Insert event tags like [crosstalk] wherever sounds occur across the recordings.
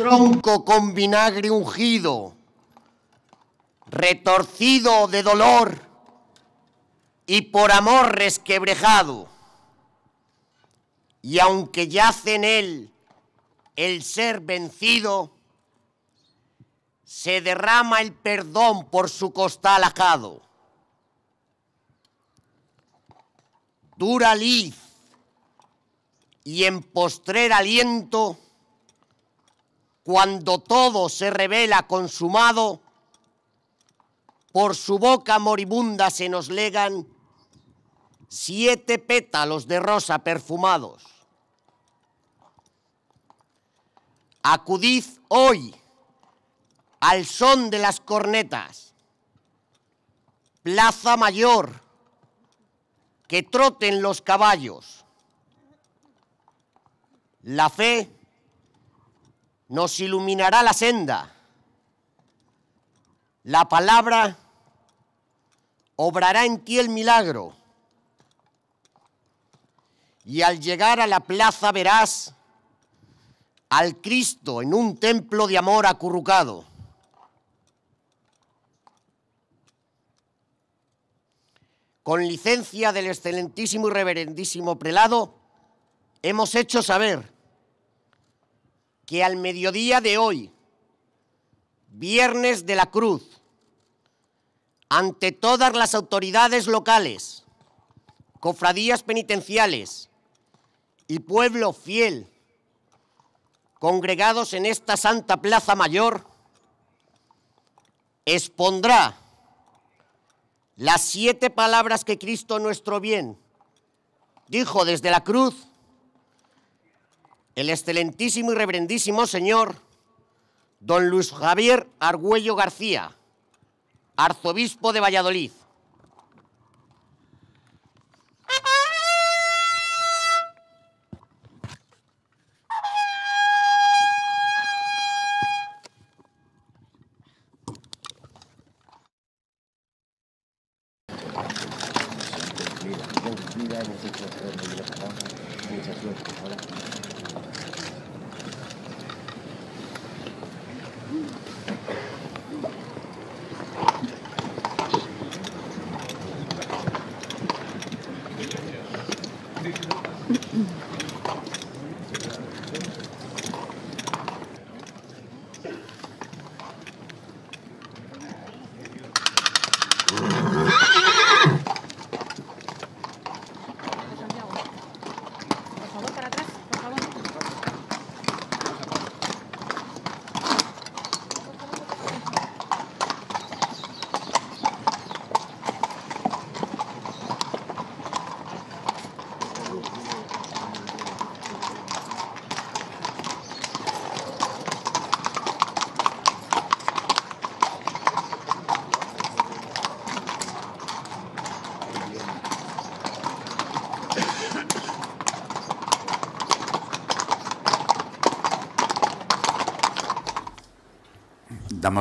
tronco con vinagre ungido, retorcido de dolor y por amor resquebrejado. Y aunque yace en él el ser vencido, se derrama el perdón por su costal ajado. Dura lid y en postrer aliento cuando todo se revela consumado, por su boca moribunda se nos legan siete pétalos de rosa perfumados. Acudid hoy al son de las cornetas, plaza mayor, que troten los caballos. La fe nos iluminará la senda. La palabra obrará en ti el milagro. Y al llegar a la plaza verás al Cristo en un templo de amor acurrucado. Con licencia del excelentísimo y reverendísimo prelado, hemos hecho saber que al mediodía de hoy, viernes de la cruz, ante todas las autoridades locales, cofradías penitenciales y pueblo fiel congregados en esta Santa Plaza Mayor, expondrá las siete palabras que Cristo nuestro bien dijo desde la cruz el excelentísimo y reverendísimo señor don Luis Javier Argüello García, arzobispo de Valladolid.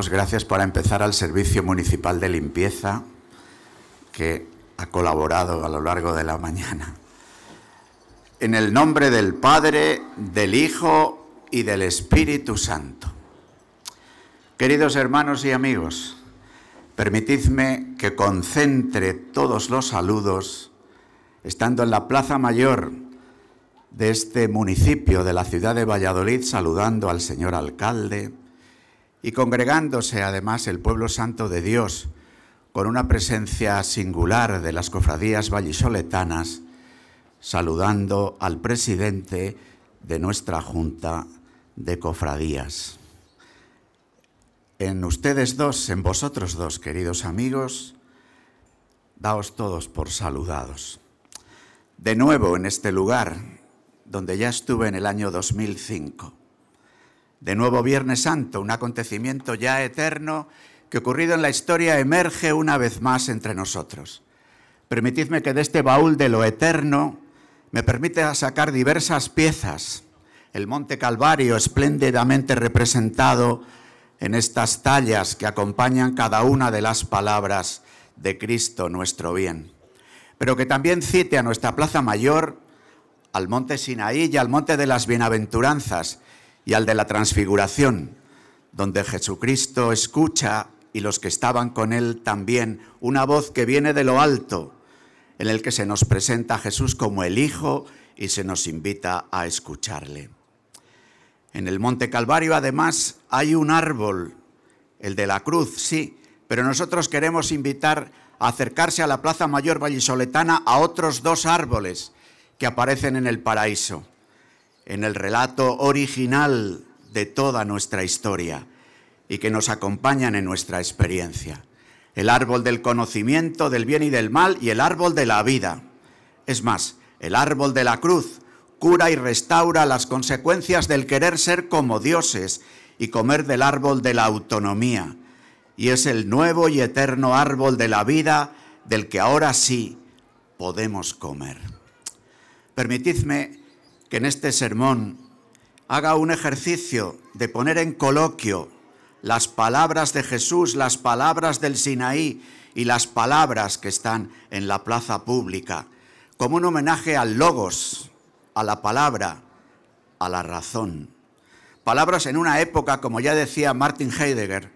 gracias para empezar al Servicio Municipal de Limpieza, que ha colaborado a lo largo de la mañana. En el nombre del Padre, del Hijo y del Espíritu Santo. Queridos hermanos y amigos, permitidme que concentre todos los saludos estando en la Plaza Mayor de este municipio de la ciudad de Valladolid saludando al señor alcalde, y congregándose además el pueblo santo de Dios con una presencia singular de las cofradías vallisoletanas, saludando al presidente de nuestra Junta de Cofradías. En ustedes dos, en vosotros dos, queridos amigos, daos todos por saludados. De nuevo en este lugar, donde ya estuve en el año 2005 de nuevo Viernes Santo, un acontecimiento ya eterno que ocurrido en la historia emerge una vez más entre nosotros. Permitidme que de este baúl de lo eterno me permita sacar diversas piezas. El Monte Calvario, espléndidamente representado en estas tallas que acompañan cada una de las palabras de Cristo nuestro bien, pero que también cite a nuestra Plaza Mayor, al Monte Sinaí y al Monte de las Bienaventuranzas, y al de la transfiguración, donde Jesucristo escucha y los que estaban con él también una voz que viene de lo alto, en el que se nos presenta Jesús como el Hijo y se nos invita a escucharle. En el Monte Calvario además hay un árbol, el de la cruz, sí, pero nosotros queremos invitar a acercarse a la Plaza Mayor Vallisoletana a otros dos árboles que aparecen en el paraíso en el relato original de toda nuestra historia y que nos acompañan en nuestra experiencia. El árbol del conocimiento del bien y del mal y el árbol de la vida. Es más, el árbol de la cruz cura y restaura las consecuencias del querer ser como dioses y comer del árbol de la autonomía. Y es el nuevo y eterno árbol de la vida del que ahora sí podemos comer. Permitidme que en este sermón haga un ejercicio de poner en coloquio las palabras de Jesús, las palabras del Sinaí y las palabras que están en la plaza pública, como un homenaje al logos, a la palabra, a la razón. Palabras en una época, como ya decía Martin Heidegger,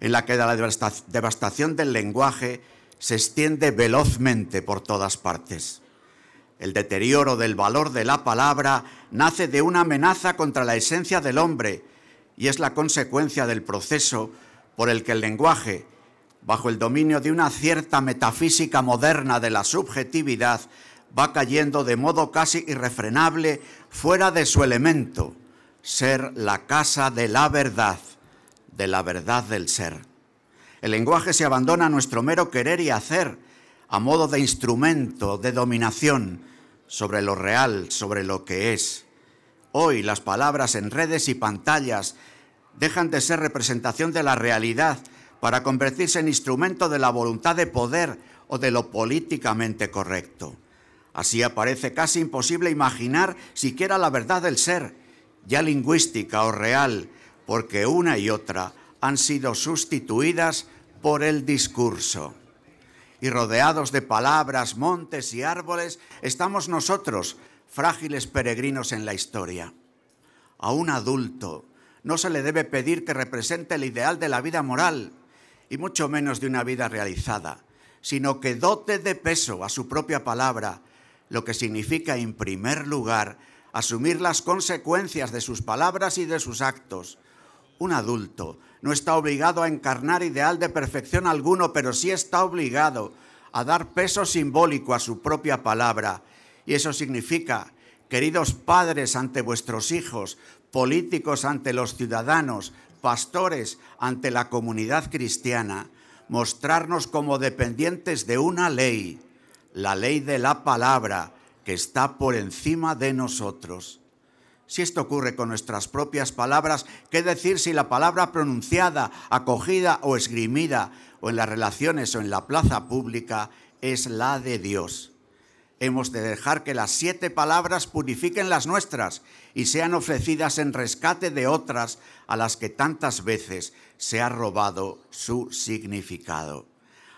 en la que la devastación del lenguaje se extiende velozmente por todas partes. El deterioro del valor de la palabra nace de una amenaza contra la esencia del hombre y es la consecuencia del proceso por el que el lenguaje, bajo el dominio de una cierta metafísica moderna de la subjetividad, va cayendo de modo casi irrefrenable fuera de su elemento, ser la casa de la verdad, de la verdad del ser. El lenguaje se abandona a nuestro mero querer y hacer, a modo de instrumento de dominación, sobre lo real, sobre lo que es. Hoy las palabras en redes y pantallas dejan de ser representación de la realidad para convertirse en instrumento de la voluntad de poder o de lo políticamente correcto. Así aparece casi imposible imaginar siquiera la verdad del ser, ya lingüística o real, porque una y otra han sido sustituidas por el discurso y rodeados de palabras, montes y árboles, estamos nosotros, frágiles peregrinos en la historia. A un adulto no se le debe pedir que represente el ideal de la vida moral, y mucho menos de una vida realizada, sino que dote de peso a su propia palabra, lo que significa, en primer lugar, asumir las consecuencias de sus palabras y de sus actos. Un adulto no está obligado a encarnar ideal de perfección alguno, pero sí está obligado a dar peso simbólico a su propia palabra. Y eso significa, queridos padres ante vuestros hijos, políticos ante los ciudadanos, pastores ante la comunidad cristiana, mostrarnos como dependientes de una ley, la ley de la palabra, que está por encima de nosotros si esto ocurre con nuestras propias palabras, qué decir si la palabra pronunciada, acogida o esgrimida, o en las relaciones o en la plaza pública, es la de Dios. Hemos de dejar que las siete palabras purifiquen las nuestras y sean ofrecidas en rescate de otras a las que tantas veces se ha robado su significado.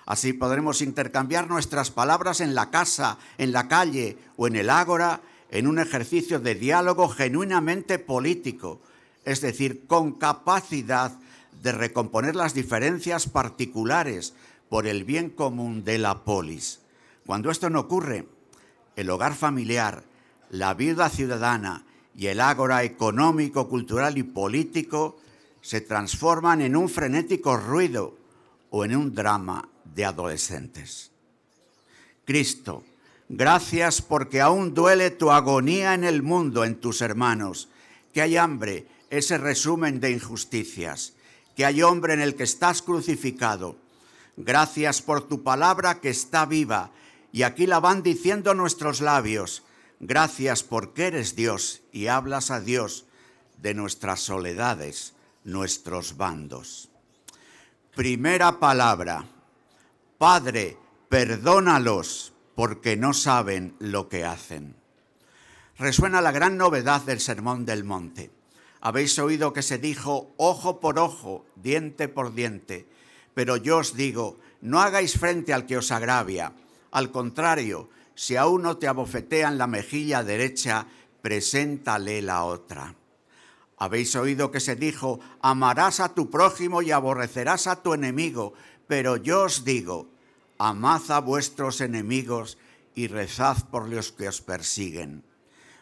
Así podremos intercambiar nuestras palabras en la casa, en la calle o en el ágora en un ejercicio de diálogo genuinamente político, es decir, con capacidad de recomponer las diferencias particulares por el bien común de la polis. Cuando esto no ocurre, el hogar familiar, la vida ciudadana y el ágora económico, cultural y político se transforman en un frenético ruido o en un drama de adolescentes. Cristo, Gracias porque aún duele tu agonía en el mundo, en tus hermanos, que hay hambre, ese resumen de injusticias, que hay hombre en el que estás crucificado. Gracias por tu palabra que está viva, y aquí la van diciendo nuestros labios. Gracias porque eres Dios y hablas a Dios de nuestras soledades, nuestros bandos. Primera palabra, Padre, perdónalos porque no saben lo que hacen. Resuena la gran novedad del Sermón del Monte. Habéis oído que se dijo ojo por ojo, diente por diente, pero yo os digo, no hagáis frente al que os agravia. Al contrario, si a uno te abofetean la mejilla derecha, preséntale la otra. Habéis oído que se dijo, amarás a tu prójimo y aborrecerás a tu enemigo, pero yo os digo, amad a vuestros enemigos y rezad por los que os persiguen.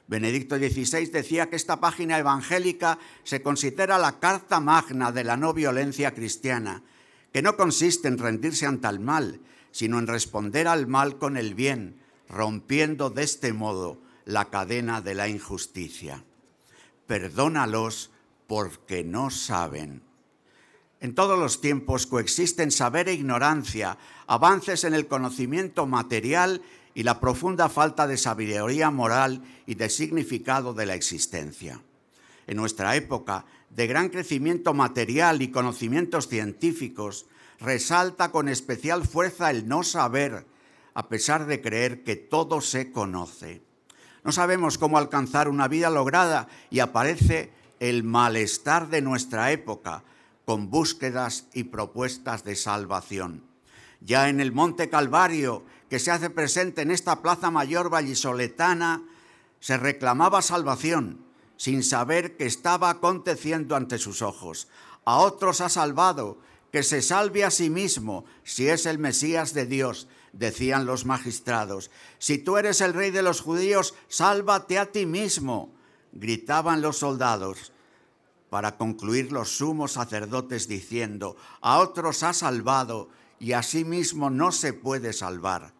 Benedicto XVI decía que esta página evangélica se considera la carta magna de la no violencia cristiana, que no consiste en rendirse ante el mal, sino en responder al mal con el bien, rompiendo de este modo la cadena de la injusticia. Perdónalos porque no saben en todos los tiempos coexisten saber e ignorancia, avances en el conocimiento material y la profunda falta de sabiduría moral y de significado de la existencia. En nuestra época de gran crecimiento material y conocimientos científicos, resalta con especial fuerza el no saber, a pesar de creer que todo se conoce. No sabemos cómo alcanzar una vida lograda y aparece el malestar de nuestra época, con búsquedas y propuestas de salvación. Ya en el Monte Calvario, que se hace presente en esta plaza mayor vallisoletana, se reclamaba salvación sin saber que estaba aconteciendo ante sus ojos. A otros ha salvado, que se salve a sí mismo, si es el Mesías de Dios, decían los magistrados. Si tú eres el rey de los judíos, sálvate a ti mismo, gritaban los soldados para concluir los sumos sacerdotes diciendo, a otros ha salvado y a sí mismo no se puede salvar.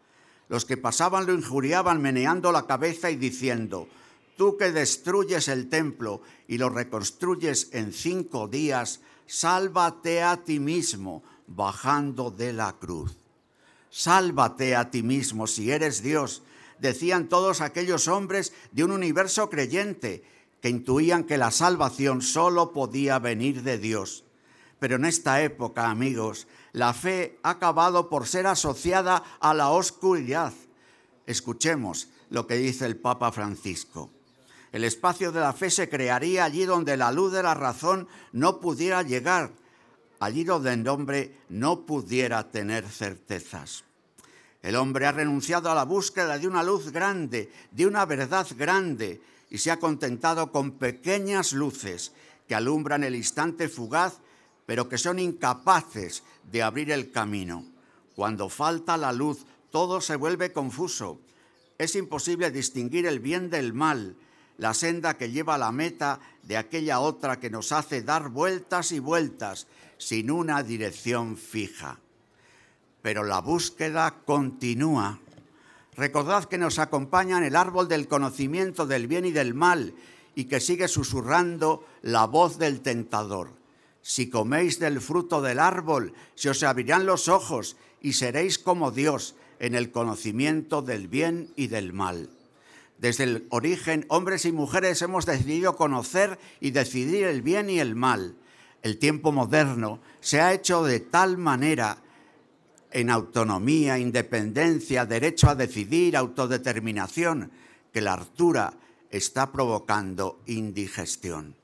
Los que pasaban lo injuriaban meneando la cabeza y diciendo, tú que destruyes el templo y lo reconstruyes en cinco días, sálvate a ti mismo bajando de la cruz. Sálvate a ti mismo si eres Dios, decían todos aquellos hombres de un universo creyente que intuían que la salvación solo podía venir de Dios. Pero en esta época, amigos, la fe ha acabado por ser asociada a la oscuridad. Escuchemos lo que dice el Papa Francisco. El espacio de la fe se crearía allí donde la luz de la razón no pudiera llegar, allí donde el hombre no pudiera tener certezas. El hombre ha renunciado a la búsqueda de una luz grande, de una verdad grande, y se ha contentado con pequeñas luces que alumbran el instante fugaz, pero que son incapaces de abrir el camino. Cuando falta la luz, todo se vuelve confuso. Es imposible distinguir el bien del mal, la senda que lleva a la meta de aquella otra que nos hace dar vueltas y vueltas sin una dirección fija. Pero la búsqueda continúa Recordad que nos acompaña en el árbol del conocimiento del bien y del mal y que sigue susurrando la voz del tentador. Si coméis del fruto del árbol, se os abrirán los ojos y seréis como Dios en el conocimiento del bien y del mal. Desde el origen, hombres y mujeres hemos decidido conocer y decidir el bien y el mal. El tiempo moderno se ha hecho de tal manera en autonomía, independencia, derecho a decidir, autodeterminación, que la hartura está provocando indigestión.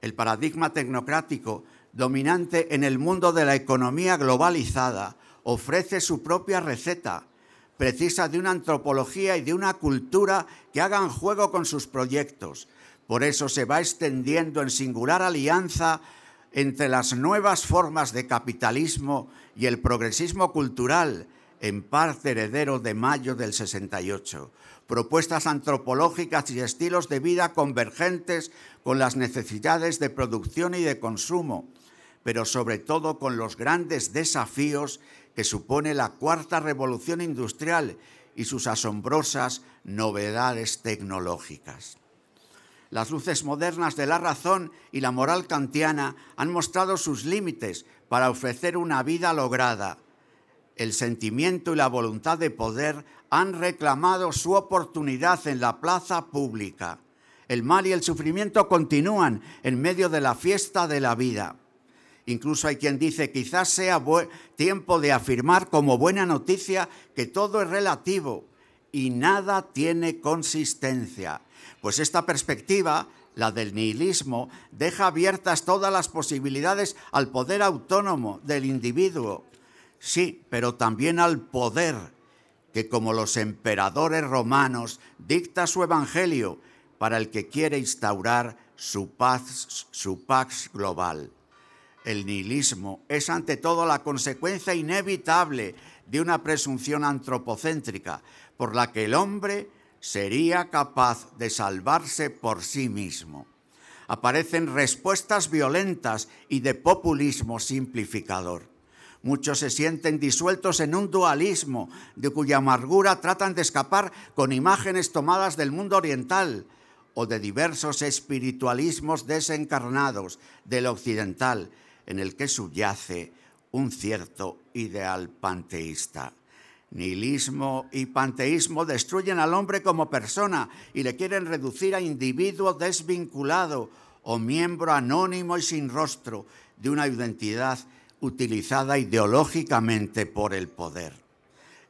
El paradigma tecnocrático dominante en el mundo de la economía globalizada ofrece su propia receta, precisa de una antropología y de una cultura que hagan juego con sus proyectos. Por eso se va extendiendo en singular alianza entre las nuevas formas de capitalismo y el progresismo cultural, en parte heredero de mayo del 68. Propuestas antropológicas y estilos de vida convergentes con las necesidades de producción y de consumo, pero sobre todo con los grandes desafíos que supone la cuarta revolución industrial y sus asombrosas novedades tecnológicas las luces modernas de la razón y la moral kantiana han mostrado sus límites para ofrecer una vida lograda. El sentimiento y la voluntad de poder han reclamado su oportunidad en la plaza pública. El mal y el sufrimiento continúan en medio de la fiesta de la vida. Incluso hay quien dice, quizás sea tiempo de afirmar como buena noticia que todo es relativo y nada tiene consistencia. Pues esta perspectiva, la del nihilismo, deja abiertas todas las posibilidades al poder autónomo del individuo. Sí, pero también al poder que como los emperadores romanos dicta su evangelio para el que quiere instaurar su paz, pax global. El nihilismo es ante todo la consecuencia inevitable de una presunción antropocéntrica por la que el hombre sería capaz de salvarse por sí mismo. Aparecen respuestas violentas y de populismo simplificador. Muchos se sienten disueltos en un dualismo de cuya amargura tratan de escapar con imágenes tomadas del mundo oriental o de diversos espiritualismos desencarnados del occidental, en el que subyace un cierto ideal panteísta. Nihilismo y panteísmo destruyen al hombre como persona y le quieren reducir a individuo desvinculado o miembro anónimo y sin rostro de una identidad utilizada ideológicamente por el poder.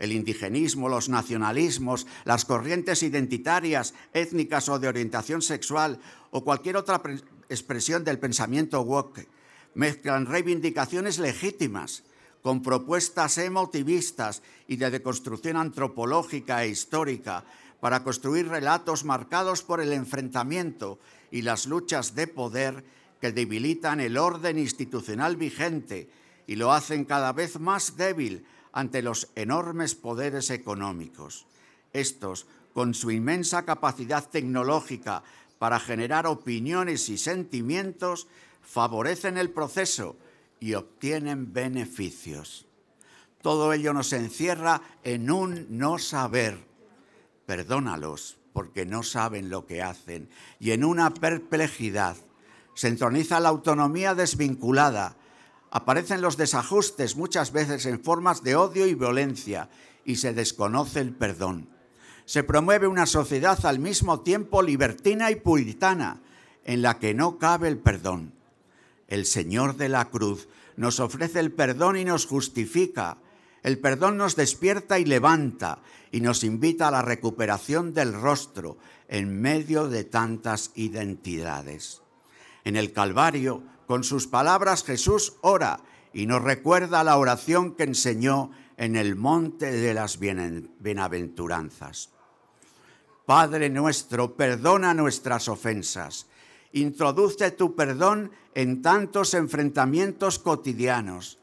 El indigenismo, los nacionalismos, las corrientes identitarias, étnicas o de orientación sexual o cualquier otra expresión del pensamiento woke mezclan reivindicaciones legítimas con propuestas emotivistas y de deconstrucción antropológica e histórica para construir relatos marcados por el enfrentamiento y las luchas de poder que debilitan el orden institucional vigente y lo hacen cada vez más débil ante los enormes poderes económicos. Estos, con su inmensa capacidad tecnológica para generar opiniones y sentimientos, favorecen el proceso y obtienen beneficios. Todo ello nos encierra en un no saber. Perdónalos porque no saben lo que hacen y en una perplejidad. Se entroniza la autonomía desvinculada. Aparecen los desajustes muchas veces en formas de odio y violencia y se desconoce el perdón. Se promueve una sociedad al mismo tiempo libertina y puritana en la que no cabe el perdón el Señor de la cruz nos ofrece el perdón y nos justifica. El perdón nos despierta y levanta y nos invita a la recuperación del rostro en medio de tantas identidades. En el Calvario, con sus palabras, Jesús ora y nos recuerda la oración que enseñó en el monte de las bienaventuranzas. Padre nuestro, perdona nuestras ofensas Introduce tu perdón en tantos enfrentamientos cotidianos.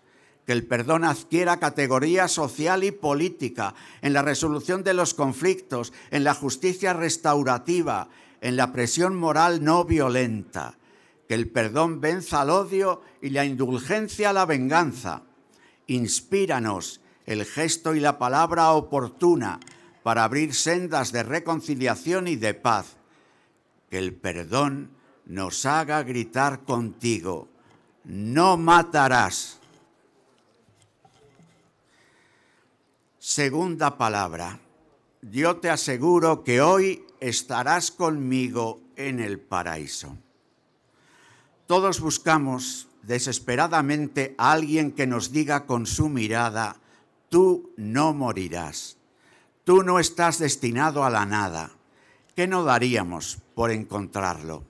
Que el perdón adquiera categoría social y política en la resolución de los conflictos, en la justicia restaurativa, en la presión moral no violenta. Que el perdón venza al odio y la indulgencia a la venganza. Inspíranos el gesto y la palabra oportuna para abrir sendas de reconciliación y de paz. Que el perdón nos haga gritar contigo, no matarás. Segunda palabra, yo te aseguro que hoy estarás conmigo en el paraíso. Todos buscamos desesperadamente a alguien que nos diga con su mirada, tú no morirás, tú no estás destinado a la nada. ¿Qué no daríamos por encontrarlo?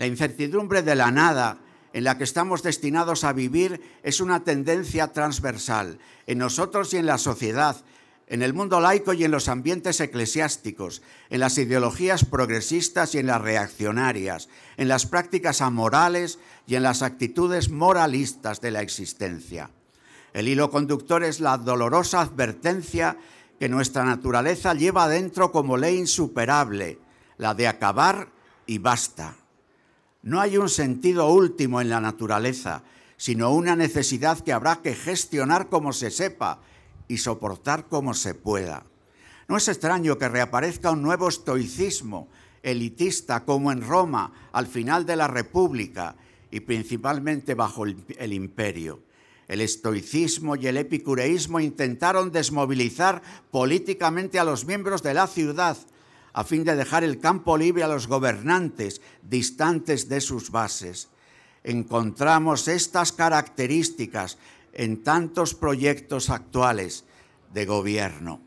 La incertidumbre de la nada en la que estamos destinados a vivir es una tendencia transversal en nosotros y en la sociedad, en el mundo laico y en los ambientes eclesiásticos, en las ideologías progresistas y en las reaccionarias, en las prácticas amorales y en las actitudes moralistas de la existencia. El hilo conductor es la dolorosa advertencia que nuestra naturaleza lleva adentro como ley insuperable, la de acabar y basta. No hay un sentido último en la naturaleza, sino una necesidad que habrá que gestionar como se sepa y soportar como se pueda. No es extraño que reaparezca un nuevo estoicismo elitista como en Roma al final de la República y principalmente bajo el, imperio. El estoicismo y el epicureísmo intentaron desmovilizar políticamente a los miembros de la ciudad a fin de dejar el campo libre a los gobernantes distantes de sus bases. Encontramos estas características en tantos proyectos actuales de gobierno.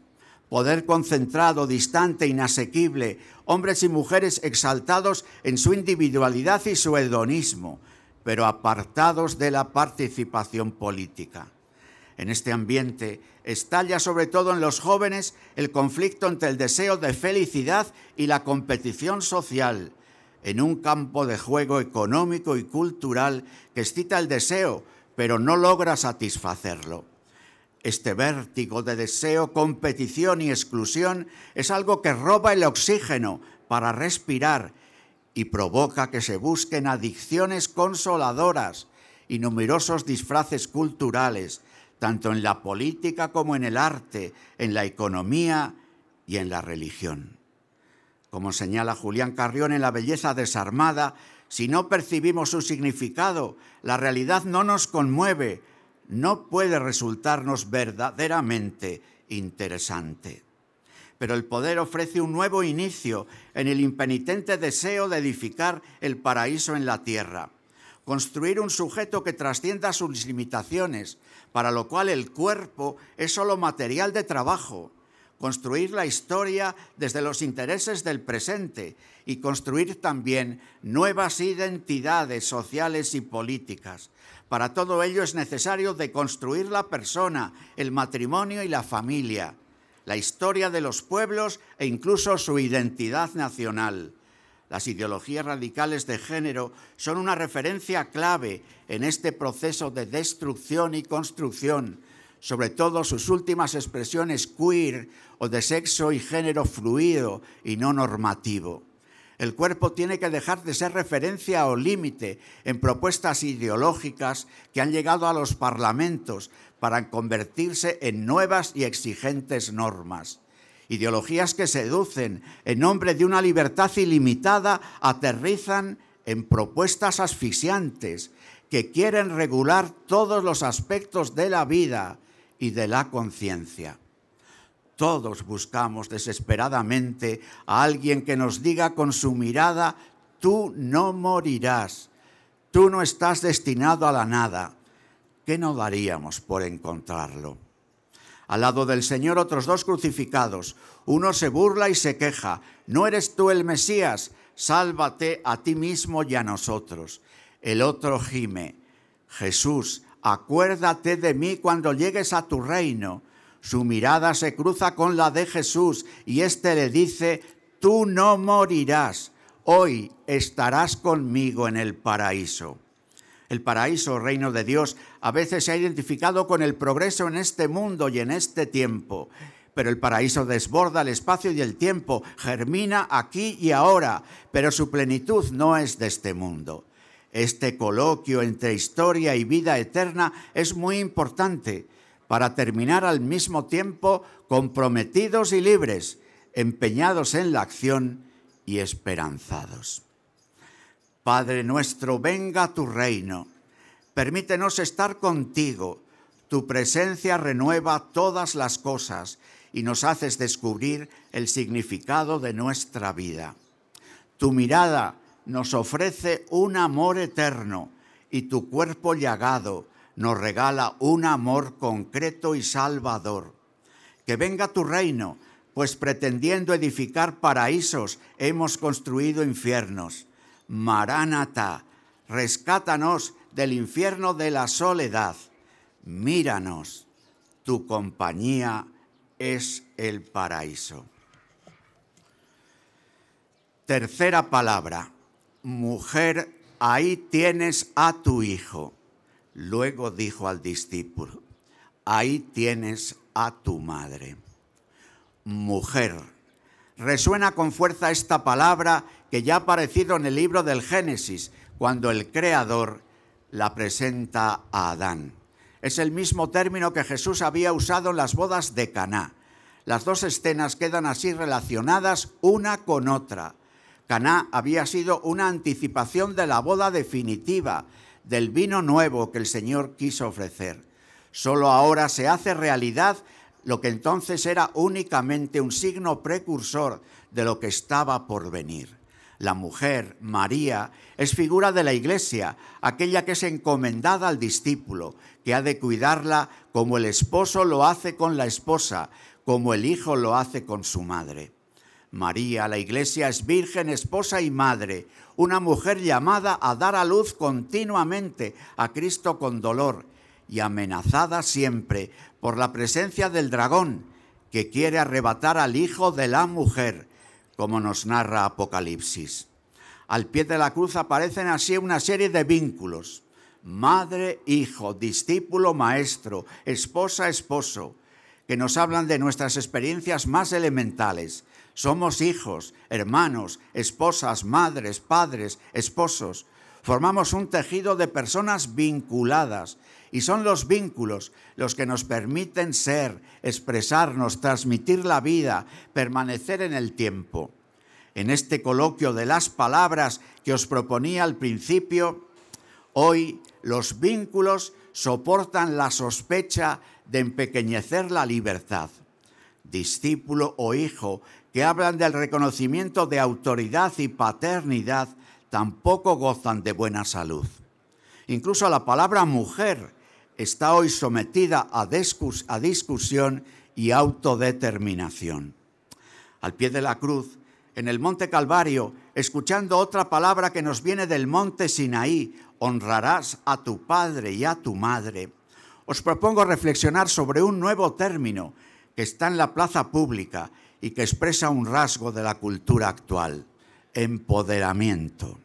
Poder concentrado, distante, inasequible, hombres y mujeres exaltados en su individualidad y su hedonismo, pero apartados de la participación política. En este ambiente estalla sobre todo en los jóvenes el conflicto entre el deseo de felicidad y la competición social, en un campo de juego económico y cultural que excita el deseo, pero no logra satisfacerlo. Este vértigo de deseo, competición y exclusión es algo que roba el oxígeno para respirar y provoca que se busquen adicciones consoladoras y numerosos disfraces culturales tanto en la política como en el arte, en la economía y en la religión. Como señala Julián Carrión en La Belleza Desarmada, si no percibimos su significado, la realidad no nos conmueve, no puede resultarnos verdaderamente interesante. Pero el poder ofrece un nuevo inicio en el impenitente deseo de edificar el paraíso en la tierra, construir un sujeto que trascienda sus limitaciones, para lo cual el cuerpo es solo material de trabajo, construir la historia desde los intereses del presente y construir también nuevas identidades sociales y políticas. Para todo ello es necesario deconstruir la persona, el matrimonio y la familia, la historia de los pueblos e incluso su identidad nacional. Las ideologías radicales de género son una referencia clave en este proceso de destrucción y construcción, sobre todo sus últimas expresiones queer o de sexo y género fluido y no normativo. El cuerpo tiene que dejar de ser referencia o límite en propuestas ideológicas que han llegado a los parlamentos para convertirse en nuevas y exigentes normas ideologías que seducen en nombre de una libertad ilimitada, aterrizan en propuestas asfixiantes que quieren regular todos los aspectos de la vida y de la conciencia. Todos buscamos desesperadamente a alguien que nos diga con su mirada, tú no morirás, tú no estás destinado a la nada. ¿Qué no daríamos por encontrarlo? Al lado del Señor otros dos crucificados. Uno se burla y se queja. ¿No eres tú el Mesías? Sálvate a ti mismo y a nosotros. El otro gime. Jesús, acuérdate de mí cuando llegues a tu reino. Su mirada se cruza con la de Jesús y éste le dice, tú no morirás, hoy estarás conmigo en el paraíso. El paraíso, reino de Dios, a veces se ha identificado con el progreso en este mundo y en este tiempo. Pero el paraíso desborda el espacio y el tiempo, germina aquí y ahora, pero su plenitud no es de este mundo. Este coloquio entre historia y vida eterna es muy importante para terminar al mismo tiempo comprometidos y libres, empeñados en la acción y esperanzados. Padre nuestro, venga tu reino. Permítenos estar contigo. Tu presencia renueva todas las cosas y nos haces descubrir el significado de nuestra vida. Tu mirada nos ofrece un amor eterno y tu cuerpo llagado nos regala un amor concreto y salvador. Que venga tu reino, pues pretendiendo edificar paraísos hemos construido infiernos Maránata, rescátanos del infierno de la soledad, míranos, tu compañía es el paraíso. Tercera palabra, mujer, ahí tienes a tu hijo. Luego dijo al discípulo, ahí tienes a tu madre. Mujer, resuena con fuerza esta palabra que ya ha aparecido en el libro del Génesis, cuando el Creador la presenta a Adán. Es el mismo término que Jesús había usado en las bodas de Caná. Las dos escenas quedan así relacionadas una con otra. Caná había sido una anticipación de la boda definitiva, del vino nuevo que el Señor quiso ofrecer. Solo ahora se hace realidad lo que entonces era únicamente un signo precursor de lo que estaba por venir. La mujer, María, es figura de la iglesia, aquella que es encomendada al discípulo, que ha de cuidarla como el esposo lo hace con la esposa, como el hijo lo hace con su madre. María, la iglesia, es virgen, esposa y madre, una mujer llamada a dar a luz continuamente a Cristo con dolor y amenazada siempre por la presencia del dragón que quiere arrebatar al hijo de la mujer, como nos narra Apocalipsis. Al pie de la cruz aparecen así una serie de vínculos. Madre, hijo, discípulo, maestro, esposa, esposo, que nos hablan de nuestras experiencias más elementales. Somos hijos, hermanos, esposas, madres, padres, esposos, Formamos un tejido de personas vinculadas y son los vínculos los que nos permiten ser, expresarnos, transmitir la vida, permanecer en el tiempo. En este coloquio de las palabras que os proponía al principio, hoy los vínculos soportan la sospecha de empequeñecer la libertad. Discípulo o hijo que hablan del reconocimiento de autoridad y paternidad tampoco gozan de buena salud. Incluso la palabra mujer está hoy sometida a, discusión y autodeterminación. Al pie de la cruz, en el monte Calvario, escuchando otra palabra que nos viene del monte Sinaí, honrarás a tu padre y a tu madre. Os propongo reflexionar sobre un nuevo término que está en la plaza pública y que expresa un rasgo de la cultura actual empoderamiento.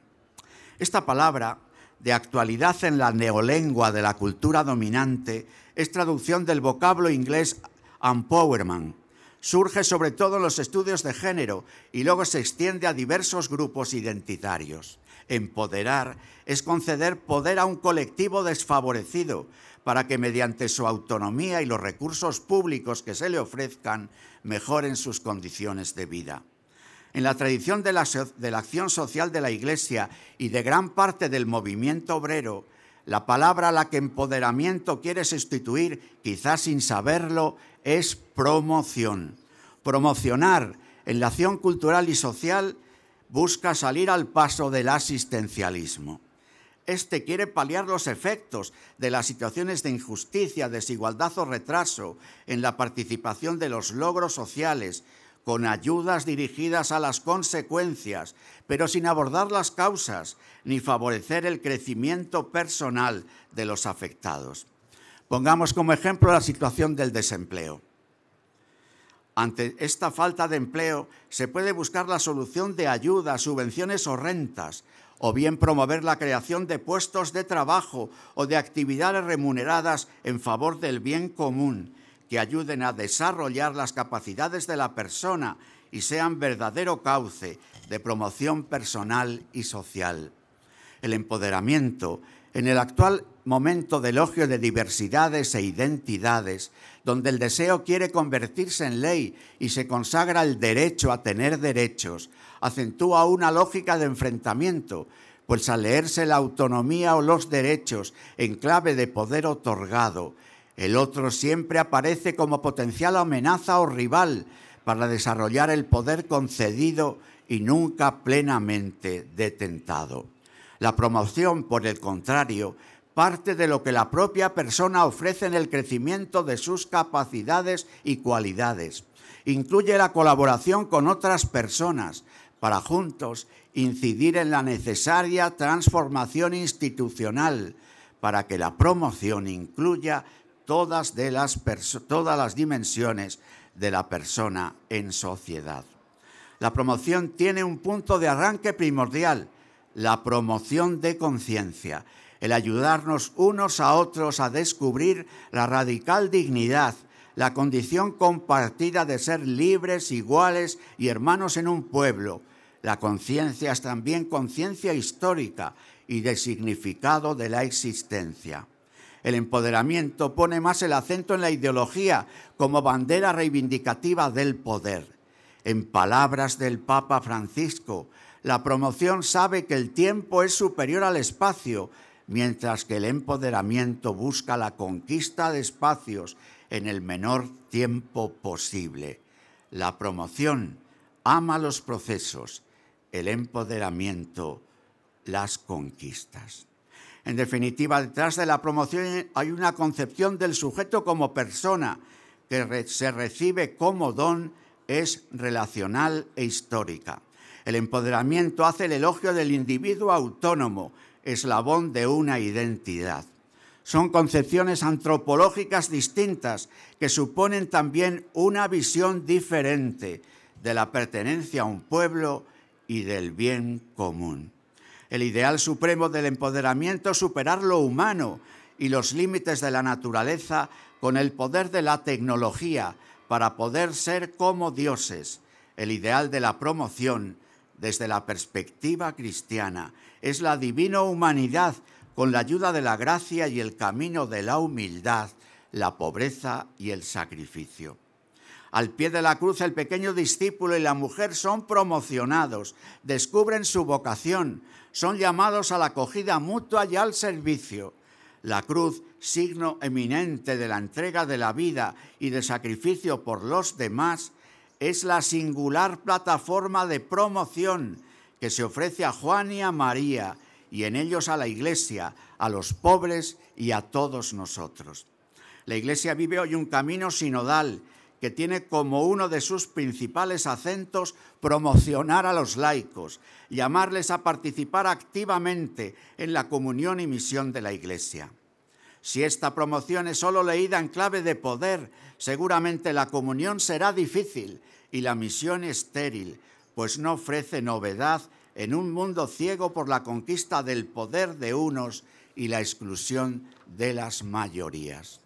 Esta palabra, de actualidad en la neolengua de la cultura dominante, es traducción del vocablo inglés empowerment. Surge sobre todo en los estudios de género y luego se extiende a diversos grupos identitarios. Empoderar es conceder poder a un colectivo desfavorecido para que mediante su autonomía y los recursos públicos que se le ofrezcan mejoren sus condiciones de vida en la tradición de la, acción social de la Iglesia y de gran parte del movimiento obrero, la palabra a la que empoderamiento quiere sustituir, quizás sin saberlo, es promoción. Promocionar en la acción cultural y social busca salir al paso del asistencialismo. Este quiere paliar los efectos de las situaciones de injusticia, desigualdad o retraso en la participación de los logros sociales, con ayudas dirigidas a las consecuencias, pero sin abordar las causas ni favorecer el crecimiento personal de los afectados. Pongamos como ejemplo la situación del desempleo. Ante esta falta de empleo se puede buscar la solución de ayudas, subvenciones o rentas, o bien promover la creación de puestos de trabajo o de actividades remuneradas en favor del bien común, que ayuden a desarrollar las capacidades de la persona y sean verdadero cauce de promoción personal y social. El empoderamiento, en el actual momento de elogio de diversidades e identidades, donde el deseo quiere convertirse en ley y se consagra el derecho a tener derechos, acentúa una lógica de enfrentamiento, pues al leerse la autonomía o los derechos en clave de poder otorgado, el otro siempre aparece como potencial amenaza o rival para desarrollar el poder concedido y nunca plenamente detentado. La promoción, por el contrario, parte de lo que la propia persona ofrece en el crecimiento de sus capacidades y cualidades. Incluye la colaboración con otras personas para juntos incidir en la necesaria transformación institucional para que la promoción incluya todas, las todas las dimensiones de la persona en sociedad. La promoción tiene un punto de arranque primordial, la promoción de conciencia, el ayudarnos unos a otros a descubrir la radical dignidad, la condición compartida de ser libres, iguales y hermanos en un pueblo. La conciencia es también conciencia histórica y de significado de la existencia. El empoderamiento pone más el acento en la ideología como bandera reivindicativa del poder. En palabras del Papa Francisco, la promoción sabe que el tiempo es superior al espacio, mientras que el empoderamiento busca la conquista de espacios en el menor tiempo posible. La promoción ama los procesos, el empoderamiento las conquistas. En definitiva, detrás de la promoción hay una concepción del sujeto como persona que se recibe como don, es relacional e histórica. El empoderamiento hace el elogio del individuo autónomo, eslabón de una identidad. Son concepciones antropológicas distintas que suponen también una visión diferente de la pertenencia a un pueblo y del bien común el ideal supremo del empoderamiento es superar lo humano y los límites de la naturaleza con el poder de la tecnología para poder ser como dioses. El ideal de la promoción, desde la perspectiva cristiana, es la divina humanidad con la ayuda de la gracia y el camino de la humildad, la pobreza y el sacrificio. Al pie de la cruz el pequeño discípulo y la mujer son promocionados, descubren su vocación, son llamados a la acogida mutua y al servicio. La cruz, signo eminente de la entrega de la vida y de sacrificio por los demás, es la singular plataforma de promoción que se ofrece a Juan y a María, y en ellos a la Iglesia, a los pobres y a todos nosotros. La Iglesia vive hoy un camino sinodal que tiene como uno de sus principales acentos promocionar a los laicos, llamarles a participar activamente en la comunión y misión de la Iglesia. Si esta promoción es solo leída en clave de poder, seguramente la comunión será difícil y la misión estéril, pues no ofrece novedad en un mundo ciego por la conquista del poder de unos y la exclusión de las mayorías.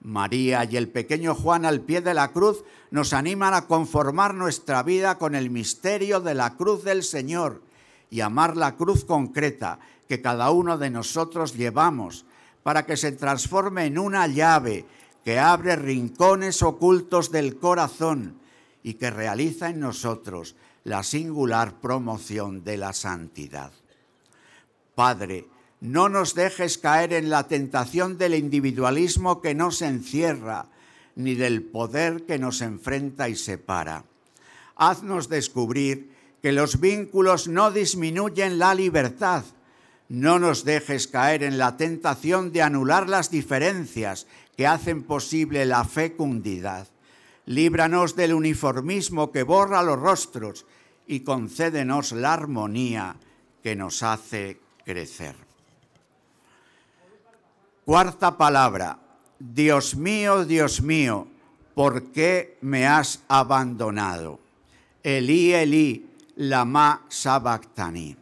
María y el pequeño Juan al pie de la cruz nos animan a conformar nuestra vida con el misterio de la cruz del Señor y amar la cruz concreta que cada uno de nosotros llevamos para que se transforme en una llave que abre rincones ocultos del corazón y que realiza en nosotros la singular promoción de la santidad. Padre, no nos dejes caer en la tentación del individualismo que nos encierra, ni del poder que nos enfrenta y separa. Haznos descubrir que los vínculos no disminuyen la libertad. No nos dejes caer en la tentación de anular las diferencias que hacen posible la fecundidad. Líbranos del uniformismo que borra los rostros y concédenos la armonía que nos hace crecer. Cuarta palabra, Dios mío, Dios mío, ¿por qué me has abandonado? Elí, Elí, lama sabactani.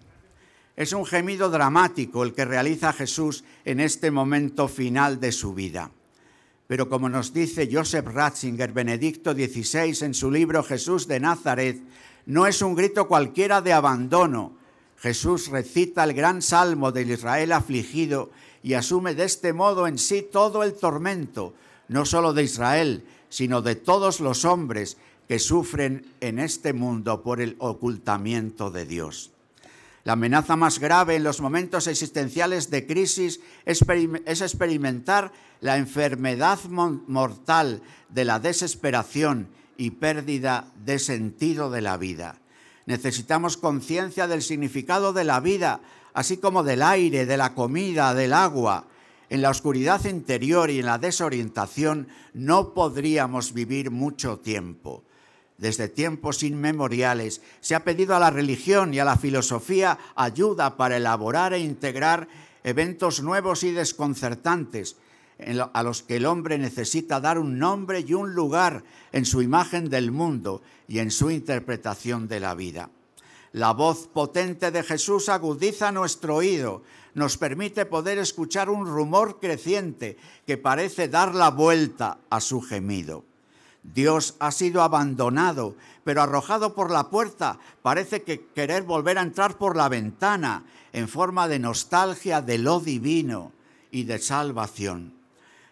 Es un gemido dramático el que realiza Jesús en este momento final de su vida. Pero como nos dice Joseph Ratzinger, Benedicto XVI, en su libro Jesús de Nazaret, no es un grito cualquiera de abandono. Jesús recita el gran salmo del Israel afligido y asume de este modo en sí todo el tormento, no solo de Israel, sino de todos los hombres que sufren en este mundo por el ocultamiento de Dios. La amenaza más grave en los momentos existenciales de crisis es experimentar la enfermedad mortal de la desesperación y pérdida de sentido de la vida. Necesitamos conciencia del significado de la vida así como del aire, de la comida, del agua. En la oscuridad interior y en la desorientación no podríamos vivir mucho tiempo. Desde tiempos inmemoriales se ha pedido a la religión y a la filosofía ayuda para elaborar e integrar eventos nuevos y desconcertantes a los que el hombre necesita dar un nombre y un lugar en su imagen del mundo y en su interpretación de la vida. La voz potente de Jesús agudiza nuestro oído, nos permite poder escuchar un rumor creciente que parece dar la vuelta a su gemido. Dios ha sido abandonado, pero arrojado por la puerta, parece que querer volver a entrar por la ventana, en forma de nostalgia de lo divino y de salvación.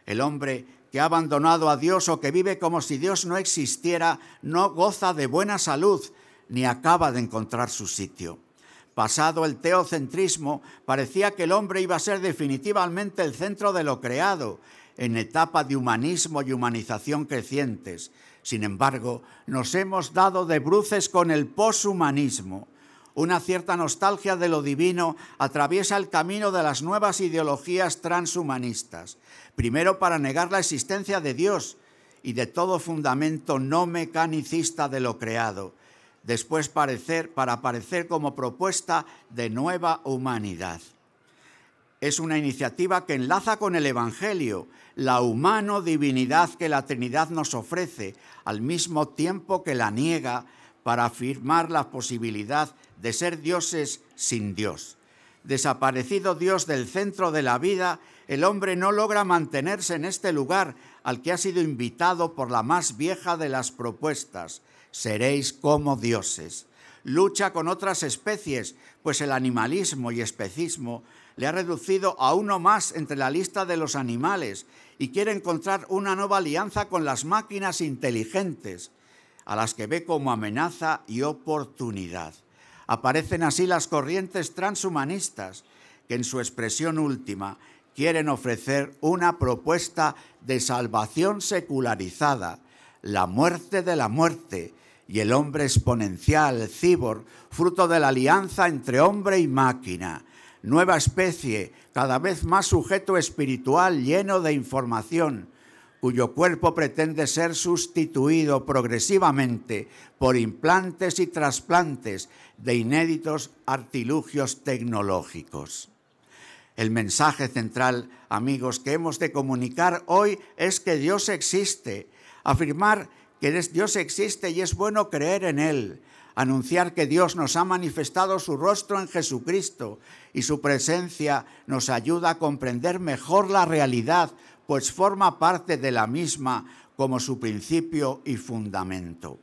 El hombre que ha abandonado a Dios o que vive como si Dios no existiera, no goza de buena salud, ni acaba de encontrar su sitio. Pasado el teocentrismo, parecía que el hombre iba a ser definitivamente el centro de lo creado, en etapa de humanismo y humanización crecientes. Sin embargo, nos hemos dado de bruces con el poshumanismo. Una cierta nostalgia de lo divino atraviesa el camino de las nuevas ideologías transhumanistas, primero para negar la existencia de Dios y de todo fundamento no mecanicista de lo creado, después parecer, para aparecer como propuesta de nueva humanidad. Es una iniciativa que enlaza con el Evangelio la humano divinidad que la Trinidad nos ofrece, al mismo tiempo que la niega para afirmar la posibilidad de ser dioses sin Dios. Desaparecido Dios del centro de la vida, el hombre no logra mantenerse en este lugar al que ha sido invitado por la más vieja de las propuestas, seréis como dioses. Lucha con otras especies, pues el animalismo y especismo le ha reducido a uno más entre la lista de los animales y quiere encontrar una nueva alianza con las máquinas inteligentes, a las que ve como amenaza y oportunidad. Aparecen así las corrientes transhumanistas, que en su expresión última quieren ofrecer una propuesta de salvación secularizada, la muerte de la muerte, y el hombre exponencial, cibor, fruto de la alianza entre hombre y máquina. Nueva especie, cada vez más sujeto espiritual, lleno de información, cuyo cuerpo pretende ser sustituido progresivamente por implantes y trasplantes de inéditos artilugios tecnológicos. El mensaje central, amigos, que hemos de comunicar hoy es que Dios existe, afirmar que Dios existe y es bueno creer en Él, anunciar que Dios nos ha manifestado su rostro en Jesucristo y su presencia nos ayuda a comprender mejor la realidad, pues forma parte de la misma como su principio y fundamento.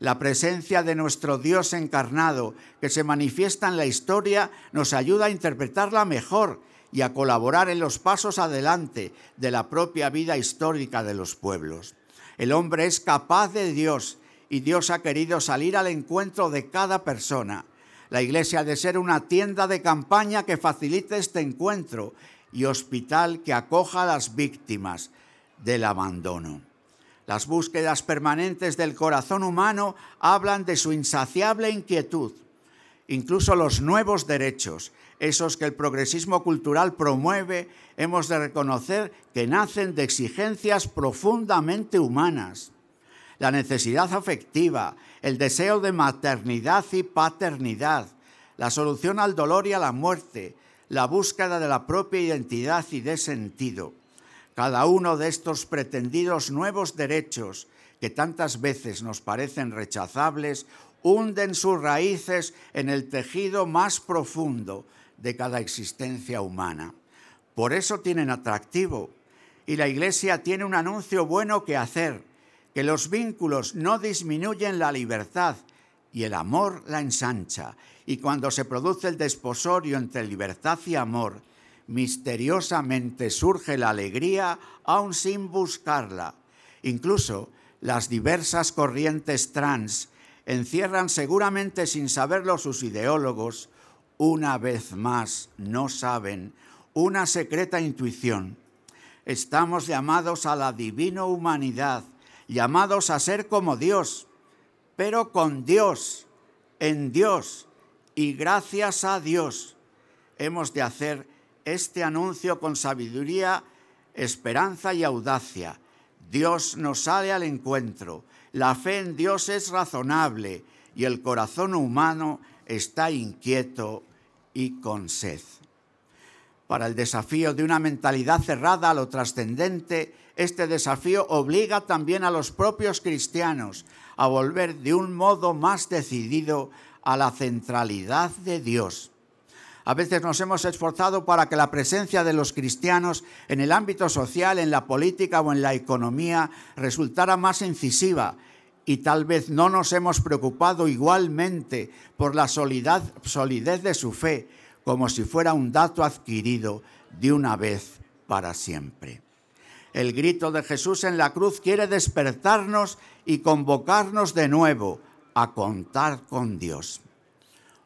La presencia de nuestro Dios encarnado que se manifiesta en la historia nos ayuda a interpretarla mejor y a colaborar en los pasos adelante de la propia vida histórica de los pueblos. El hombre es capaz de Dios y Dios ha querido salir al encuentro de cada persona. La iglesia ha de ser una tienda de campaña que facilite este encuentro y hospital que acoja a las víctimas del abandono. Las búsquedas permanentes del corazón humano hablan de su insaciable inquietud. Incluso los nuevos derechos, esos que el progresismo cultural promueve, hemos de reconocer que nacen de exigencias profundamente humanas. La necesidad afectiva, el deseo de maternidad y paternidad, la solución al dolor y a la muerte, la búsqueda de la propia identidad y de sentido. Cada uno de estos pretendidos nuevos derechos que tantas veces nos parecen rechazables, hunden sus raíces en el tejido más profundo de cada existencia humana. Por eso tienen atractivo. Y la Iglesia tiene un anuncio bueno que hacer, que los vínculos no disminuyen la libertad y el amor la ensancha. Y cuando se produce el desposorio entre libertad y amor, misteriosamente surge la alegría aun sin buscarla. Incluso las diversas corrientes trans encierran seguramente sin saberlo sus ideólogos una vez más no saben una secreta intuición. Estamos llamados a la divina humanidad, llamados a ser como Dios, pero con Dios, en Dios y gracias a Dios. Hemos de hacer este anuncio con sabiduría, esperanza y audacia. Dios nos sale al encuentro. La fe en Dios es razonable y el corazón humano está inquieto y con sed. Para el desafío de una mentalidad cerrada a lo trascendente, este desafío obliga también a los propios cristianos a volver de un modo más decidido a la centralidad de Dios. A veces nos hemos esforzado para que la presencia de los cristianos en el ámbito social, en la política o en la economía resultara más incisiva y tal vez no nos hemos preocupado igualmente por la solidez de su fe, como si fuera un dato adquirido de una vez para siempre. El grito de Jesús en la cruz quiere despertarnos y convocarnos de nuevo a contar con Dios.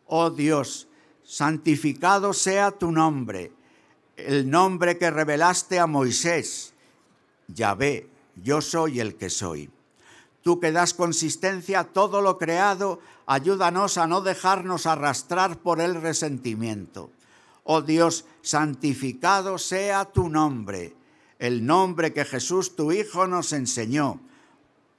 Oh Dios, santificado sea tu nombre, el nombre que revelaste a Moisés. ve, yo soy el que soy tú que das consistencia a todo lo creado, ayúdanos a no dejarnos arrastrar por el resentimiento. Oh Dios, santificado sea tu nombre, el nombre que Jesús tu Hijo nos enseñó.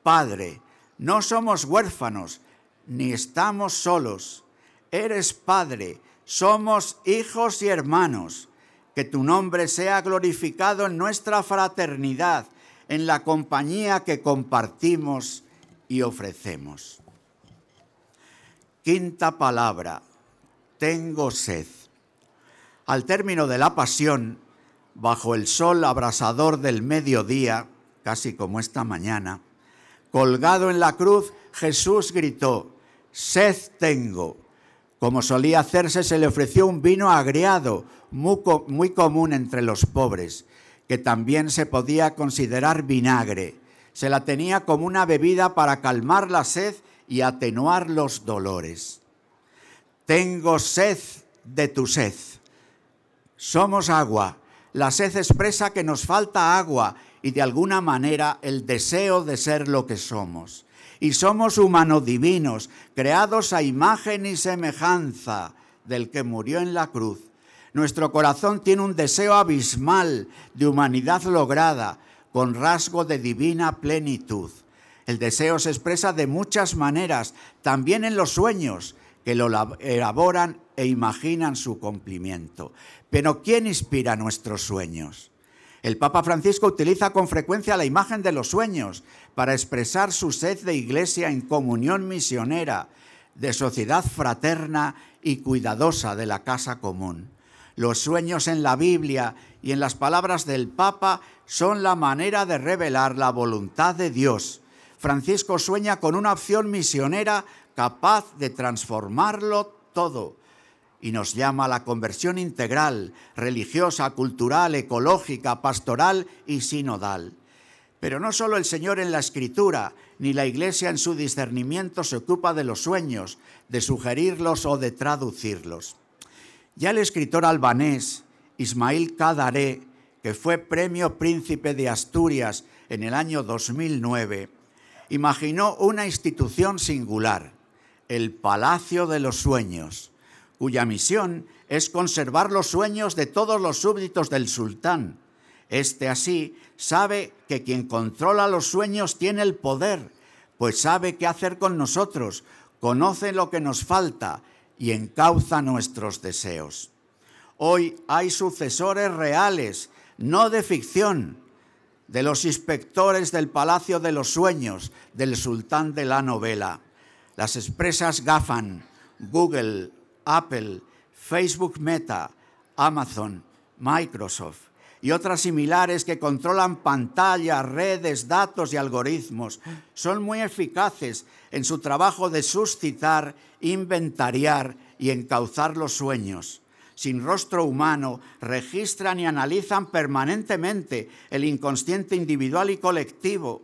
Padre, no somos huérfanos, ni estamos solos. Eres Padre, somos hijos y hermanos. Que tu nombre sea glorificado en nuestra fraternidad en la compañía que compartimos y ofrecemos. Quinta palabra, tengo sed. Al término de la pasión, bajo el sol abrasador del mediodía, casi como esta mañana, colgado en la cruz, Jesús gritó, sed tengo. Como solía hacerse, se le ofreció un vino agriado, muy, común entre los pobres, que también se podía considerar vinagre. Se la tenía como una bebida para calmar la sed y atenuar los dolores. Tengo sed de tu sed. Somos agua. La sed expresa que nos falta agua y de alguna manera el deseo de ser lo que somos. Y somos humanos divinos, creados a imagen y semejanza del que murió en la cruz nuestro corazón tiene un deseo abismal de humanidad lograda, con rasgo de divina plenitud. El deseo se expresa de muchas maneras, también en los sueños, que lo elaboran e imaginan su cumplimiento. Pero ¿quién inspira nuestros sueños? El Papa Francisco utiliza con frecuencia la imagen de los sueños para expresar su sed de iglesia en comunión misionera, de sociedad fraterna y cuidadosa de la casa común. Los sueños en la Biblia y en las palabras del Papa son la manera de revelar la voluntad de Dios. Francisco sueña con una opción misionera capaz de transformarlo todo y nos llama a la conversión integral, religiosa, cultural, ecológica, pastoral y sinodal. Pero no solo el Señor en la Escritura, ni la Iglesia en su discernimiento se ocupa de los sueños, de sugerirlos o de traducirlos. Ya el escritor albanés Ismail Kadaré, que fue premio príncipe de Asturias en el año 2009, imaginó una institución singular, el Palacio de los Sueños, cuya misión es conservar los sueños de todos los súbditos del sultán. Este así sabe que quien controla los sueños tiene el poder, pues sabe qué hacer con nosotros, conoce lo que nos falta y encauza nuestros deseos. Hoy hay sucesores reales, no de ficción, de los inspectores del Palacio de los Sueños, del sultán de la novela. Las expresas gafan, Google, Apple, Facebook Meta, Amazon, Microsoft y otras similares que controlan pantallas, redes, datos y algoritmos. Son muy eficaces en su trabajo de suscitar, inventariar y encauzar los sueños. Sin rostro humano, registran y analizan permanentemente el inconsciente individual y colectivo,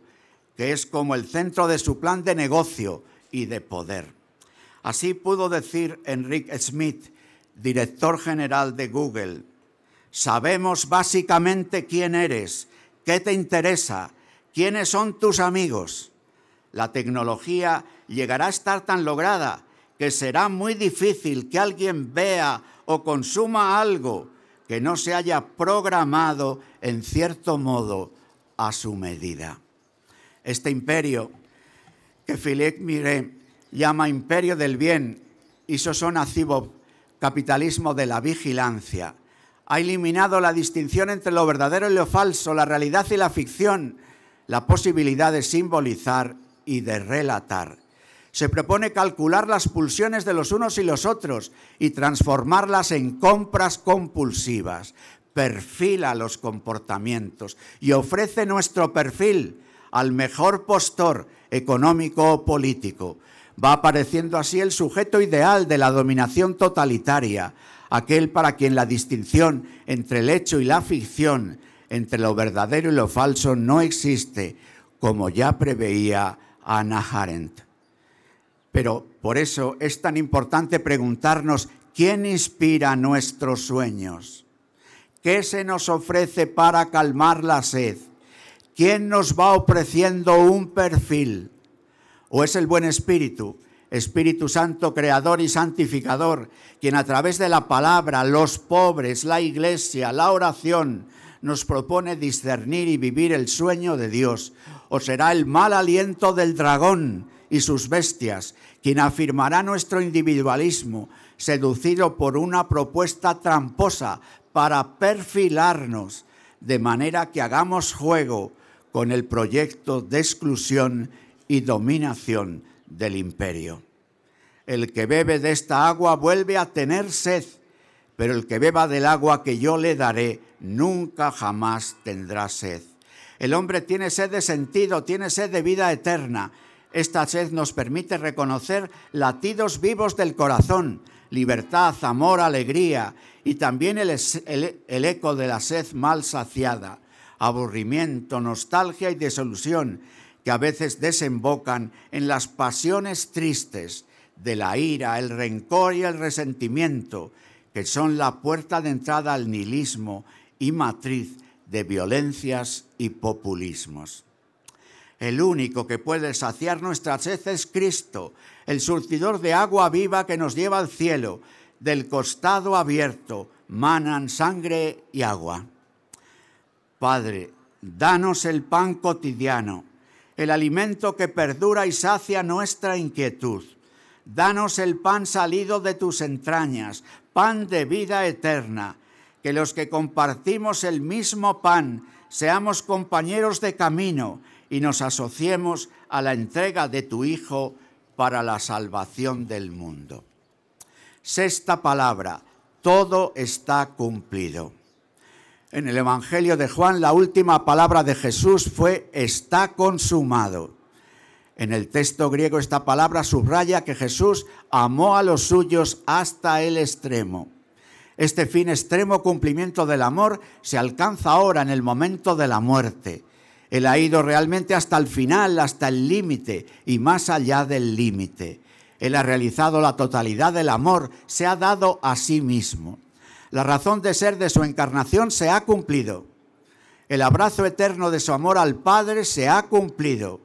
que es como el centro de su plan de negocio y de poder. Así pudo decir Enrique Schmidt, director general de Google, Sabemos básicamente quién eres, qué te interesa, quiénes son tus amigos. La tecnología llegará a estar tan lograda que será muy difícil que alguien vea o consuma algo que no se haya programado en cierto modo a su medida. Este imperio que Philippe Miret llama imperio del bien y Sosona capitalismo de la vigilancia, ha eliminado la distinción entre lo verdadero y lo falso, la realidad y la ficción, la posibilidad de simbolizar y de relatar. Se propone calcular las pulsiones de los unos y los otros y transformarlas en compras compulsivas. Perfila los comportamientos y ofrece nuestro perfil al mejor postor económico o político. Va apareciendo así el sujeto ideal de la dominación totalitaria, aquel para quien la distinción entre el hecho y la ficción, entre lo verdadero y lo falso, no existe, como ya preveía Anna Pero por eso es tan importante preguntarnos quién inspira nuestros sueños, qué se nos ofrece para calmar la sed, quién nos va ofreciendo un perfil, o es el buen espíritu Espíritu Santo, Creador y Santificador, quien a través de la palabra, los pobres, la iglesia, la oración, nos propone discernir y vivir el sueño de Dios. O será el mal aliento del dragón y sus bestias, quien afirmará nuestro individualismo, seducido por una propuesta tramposa para perfilarnos, de manera que hagamos juego con el proyecto de exclusión y dominación del imperio. El que bebe de esta agua vuelve a tener sed, pero el que beba del agua que yo le daré nunca jamás tendrá sed. El hombre tiene sed de sentido, tiene sed de vida eterna. Esta sed nos permite reconocer latidos vivos del corazón, libertad, amor, alegría y también el, eco de la sed mal saciada, aburrimiento, nostalgia y desilusión que a veces desembocan en las pasiones tristes de la ira, el rencor y el resentimiento, que son la puerta de entrada al nihilismo y matriz de violencias y populismos. El único que puede saciar nuestra sed es Cristo, el surtidor de agua viva que nos lleva al cielo. Del costado abierto manan sangre y agua. Padre, danos el pan cotidiano el alimento que perdura y sacia nuestra inquietud. Danos el pan salido de tus entrañas, pan de vida eterna, que los que compartimos el mismo pan seamos compañeros de camino y nos asociemos a la entrega de tu Hijo para la salvación del mundo. Sexta palabra, todo está cumplido. En el Evangelio de Juan la última palabra de Jesús fue está consumado. En el texto griego esta palabra subraya que Jesús amó a los suyos hasta el extremo. Este fin extremo cumplimiento del amor se alcanza ahora en el momento de la muerte. Él ha ido realmente hasta el final, hasta el límite y más allá del límite. Él ha realizado la totalidad del amor, se ha dado a sí mismo. La razón de ser de su encarnación se ha cumplido. El abrazo eterno de su amor al Padre se ha cumplido.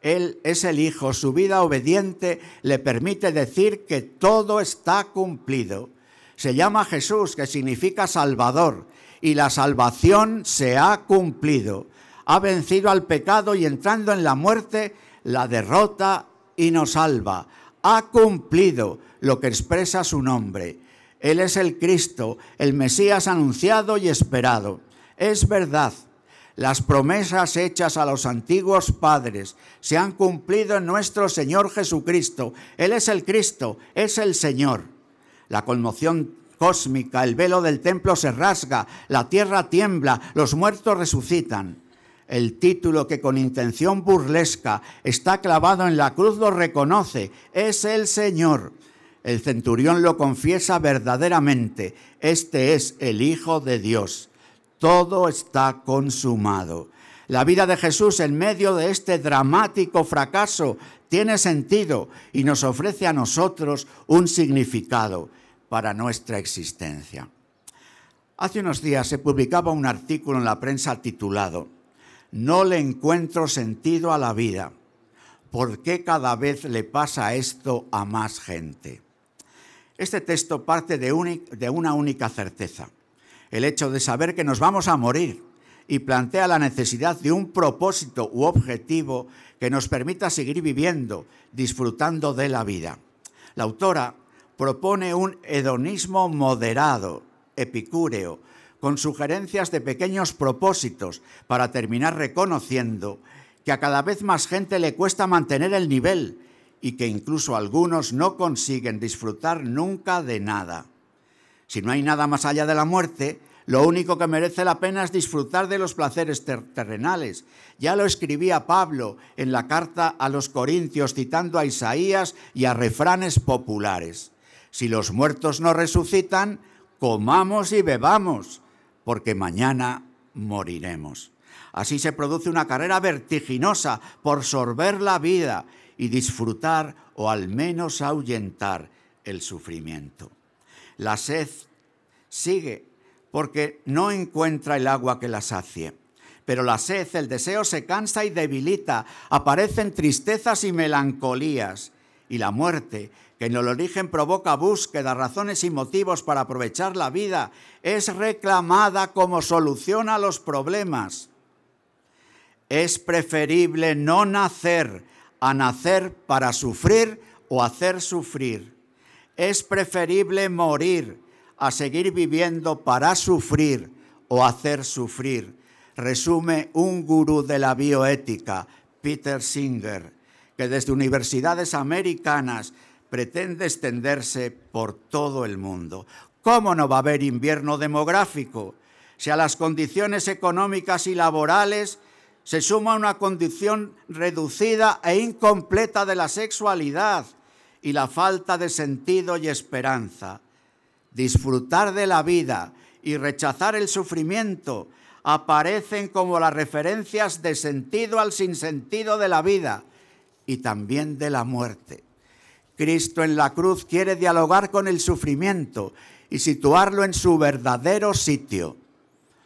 Él es el Hijo, su vida obediente le permite decir que todo está cumplido. Se llama Jesús, que significa Salvador, y la salvación se ha cumplido. Ha vencido al pecado y entrando en la muerte, la derrota y nos salva. Ha cumplido lo que expresa su nombre. Él es el Cristo, el Mesías anunciado y esperado. Es verdad, las promesas hechas a los antiguos padres se han cumplido en nuestro Señor Jesucristo. Él es el Cristo, es el Señor. La conmoción cósmica, el velo del templo se rasga, la tierra tiembla, los muertos resucitan. El título que con intención burlesca está clavado en la cruz lo reconoce, es el Señor. El centurión lo confiesa verdaderamente, este es el Hijo de Dios. Todo está consumado. La vida de Jesús en medio de este dramático fracaso tiene sentido y nos ofrece a nosotros un significado para nuestra existencia. Hace unos días se publicaba un artículo en la prensa titulado No le encuentro sentido a la vida. ¿Por qué cada vez le pasa esto a más gente? Este texto parte de, una única certeza, el hecho de saber que nos vamos a morir y plantea la necesidad de un propósito u objetivo que nos permita seguir viviendo, disfrutando de la vida. La autora propone un hedonismo moderado, epicúreo, con sugerencias de pequeños propósitos para terminar reconociendo que a cada vez más gente le cuesta mantener el nivel y que incluso algunos no consiguen disfrutar nunca de nada. Si no hay nada más allá de la muerte, lo único que merece la pena es disfrutar de los placeres terrenales. Ya lo escribía Pablo en la carta a los Corintios citando a Isaías y a refranes populares. Si los muertos no resucitan, comamos y bebamos, porque mañana moriremos. Así se produce una carrera vertiginosa por sorber la vida y disfrutar o al menos ahuyentar el sufrimiento. La sed sigue porque no encuentra el agua que la sacie. Pero la sed, el deseo se cansa y debilita, aparecen tristezas y melancolías, y la muerte, que en el origen provoca búsqueda, razones y motivos para aprovechar la vida, es reclamada como solución a los problemas. Es preferible no nacer a nacer para sufrir o hacer sufrir. Es preferible morir a seguir viviendo para sufrir o hacer sufrir. Resume un gurú de la bioética, Peter Singer, que desde universidades americanas pretende extenderse por todo el mundo. ¿Cómo no va a haber invierno demográfico si a las condiciones económicas y laborales se suma una condición reducida e incompleta de la sexualidad y la falta de sentido y esperanza. Disfrutar de la vida y rechazar el sufrimiento aparecen como las referencias de sentido al sinsentido de la vida y también de la muerte. Cristo en la cruz quiere dialogar con el sufrimiento y situarlo en su verdadero sitio.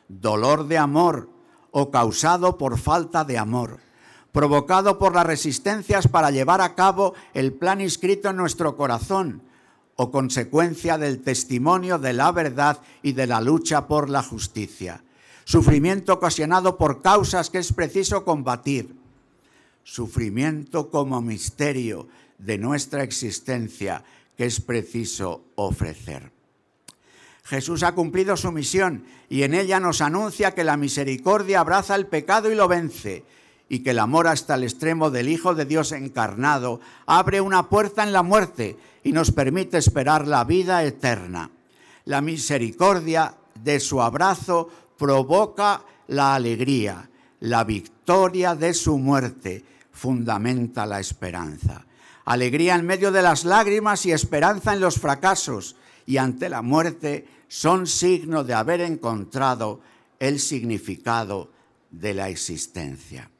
Dolor de amor, o causado por falta de amor, provocado por las resistencias para llevar a cabo el plan inscrito en nuestro corazón, o consecuencia del testimonio de la verdad y de la lucha por la justicia. Sufrimiento ocasionado por causas que es preciso combatir. Sufrimiento como misterio de nuestra existencia que es preciso ofrecer. Jesús ha cumplido su misión y en ella nos anuncia que la misericordia abraza el pecado y lo vence, y que el amor hasta el extremo del Hijo de Dios encarnado abre una puerta en la muerte y nos permite esperar la vida eterna. La misericordia de su abrazo provoca la alegría, la victoria de su muerte fundamenta la esperanza. Alegría en medio de las lágrimas y esperanza en los fracasos y ante la muerte son signo de haber encontrado el significado de la existencia.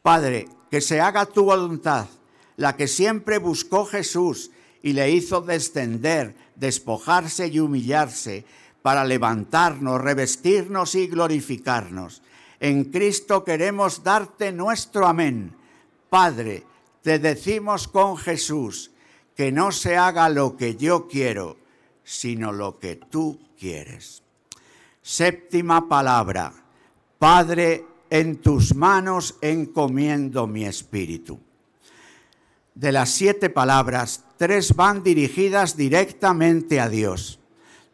Padre, que se haga tu voluntad, la que siempre buscó Jesús y le hizo descender, despojarse y humillarse para levantarnos, revestirnos y glorificarnos. En Cristo queremos darte nuestro amén. Padre, te decimos con Jesús, que no se haga lo que yo quiero, sino lo que tú quieres. Séptima palabra, Padre, en tus manos encomiendo mi espíritu. De las siete palabras, tres van dirigidas directamente a Dios.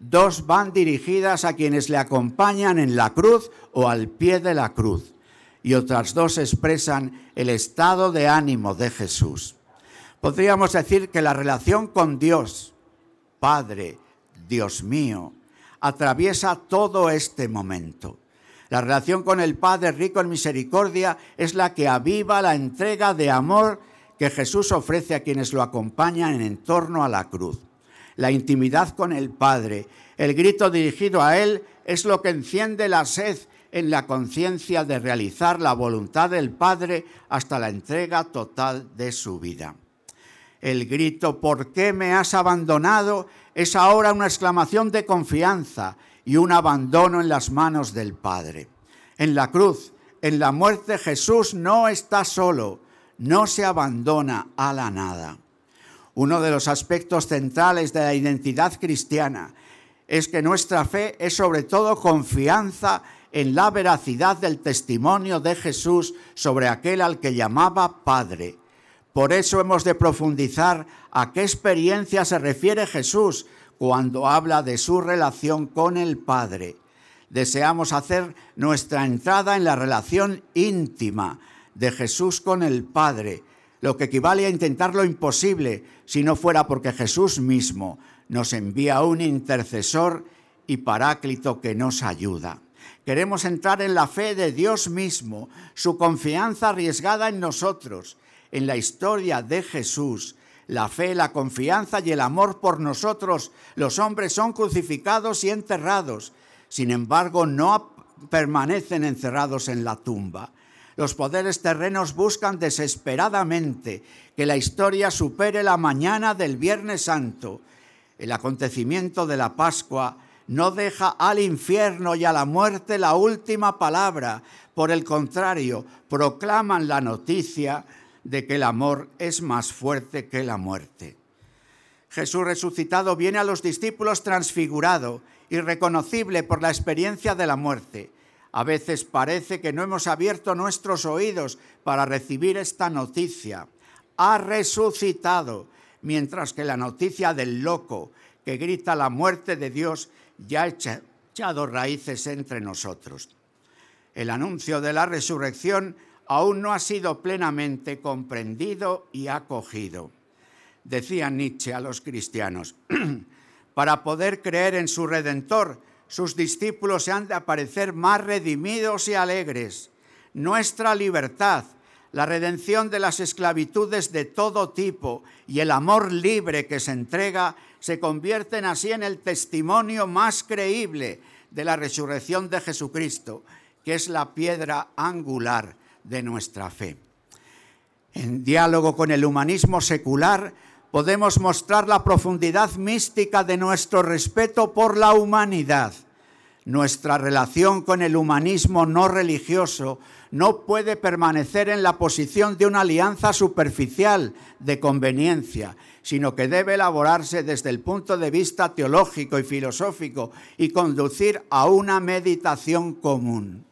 Dos van dirigidas a quienes le acompañan en la cruz o al pie de la cruz. Y otras dos expresan el estado de ánimo de Jesús. Podríamos decir que la relación con Dios, Padre, Dios mío, atraviesa todo este momento. La relación con el Padre rico en misericordia es la que aviva la entrega de amor que Jesús ofrece a quienes lo acompañan en torno a la cruz. La intimidad con el Padre, el grito dirigido a Él, es lo que enciende la sed en la conciencia de realizar la voluntad del Padre hasta la entrega total de su vida. El grito ¿Por qué me has abandonado? es ahora una exclamación de confianza y un abandono en las manos del Padre. En la cruz, en la muerte, Jesús no está solo, no se abandona a la nada. Uno de los aspectos centrales de la identidad cristiana es que nuestra fe es sobre todo confianza en la veracidad del testimonio de Jesús sobre aquel al que llamaba Padre por eso hemos de profundizar a qué experiencia se refiere Jesús cuando habla de su relación con el Padre. Deseamos hacer nuestra entrada en la relación íntima de Jesús con el Padre, lo que equivale a intentar lo imposible si no fuera porque Jesús mismo nos envía un intercesor y paráclito que nos ayuda. Queremos entrar en la fe de Dios mismo, su confianza arriesgada en nosotros, en la historia de Jesús, la fe, la confianza y el amor por nosotros, los hombres son crucificados y enterrados. Sin embargo, no permanecen encerrados en la tumba. Los poderes terrenos buscan desesperadamente que la historia supere la mañana del Viernes Santo. El acontecimiento de la Pascua no deja al infierno y a la muerte la última palabra. Por el contrario, proclaman la noticia de que el amor es más fuerte que la muerte. Jesús resucitado viene a los discípulos transfigurado, y reconocible por la experiencia de la muerte. A veces parece que no hemos abierto nuestros oídos para recibir esta noticia. Ha resucitado, mientras que la noticia del loco que grita la muerte de Dios ya ha echado raíces entre nosotros. El anuncio de la resurrección aún no ha sido plenamente comprendido y acogido. Decía Nietzsche a los cristianos, [clears throat] para poder creer en su Redentor, sus discípulos se han de aparecer más redimidos y alegres. Nuestra libertad, la redención de las esclavitudes de todo tipo y el amor libre que se entrega se convierten así en el testimonio más creíble de la resurrección de Jesucristo, que es la piedra angular de nuestra fe. En diálogo con el humanismo secular, podemos mostrar la profundidad mística de nuestro respeto por la humanidad. Nuestra relación con el humanismo no religioso no puede permanecer en la posición de una alianza superficial de conveniencia, sino que debe elaborarse desde el punto de vista teológico y filosófico y conducir a una meditación común.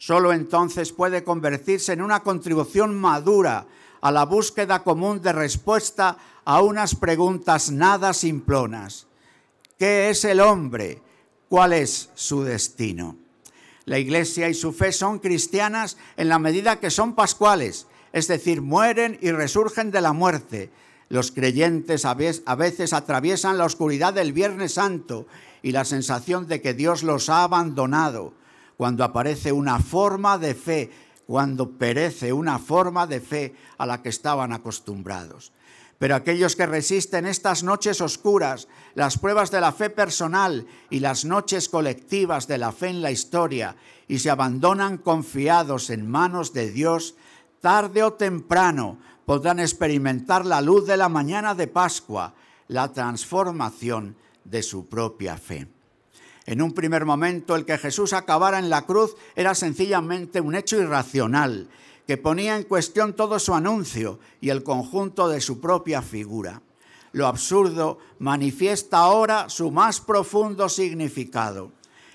Solo entonces puede convertirse en una contribución madura a la búsqueda común de respuesta a unas preguntas nada simplonas. ¿Qué es el hombre? ¿Cuál es su destino? La Iglesia y su fe son cristianas en la medida que son pascuales, es decir, mueren y resurgen de la muerte. Los creyentes a veces atraviesan la oscuridad del Viernes Santo y la sensación de que Dios los ha abandonado cuando aparece una forma de fe, cuando perece una forma de fe a la que estaban acostumbrados. Pero aquellos que resisten estas noches oscuras, las pruebas de la fe personal y las noches colectivas de la fe en la historia, y se abandonan confiados en manos de Dios, tarde o temprano podrán experimentar la luz de la mañana de Pascua, la transformación de su propia fe. En un primer momento, el que Jesús acabara en la cruz era sencillamente un hecho irracional, que ponía en cuestión todo su anuncio y el conjunto de su propia figura. Lo absurdo manifiesta ahora su más profundo significado.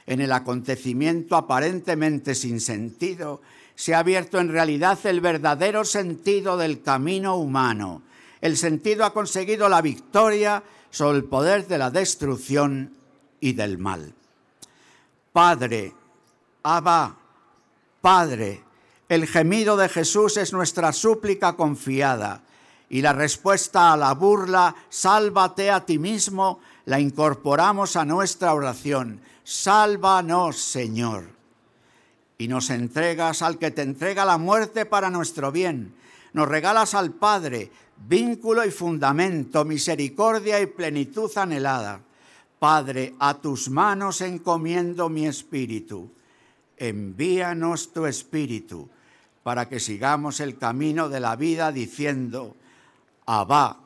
En el acontecimiento aparentemente sin sentido, se ha abierto en realidad el verdadero sentido del camino humano. El sentido ha conseguido la victoria sobre el poder de la destrucción del mal. Padre, Abba, Padre, el gemido de Jesús es nuestra súplica confiada y la respuesta a la burla, sálvate a ti mismo, la incorporamos a nuestra oración. Sálvanos, Señor. Y nos entregas al que te entrega la muerte para nuestro bien. Nos regalas al Padre vínculo y fundamento, misericordia y plenitud anhelada. Padre, a tus manos encomiendo mi espíritu. Envíanos tu espíritu para que sigamos el camino de la vida diciendo, Abba,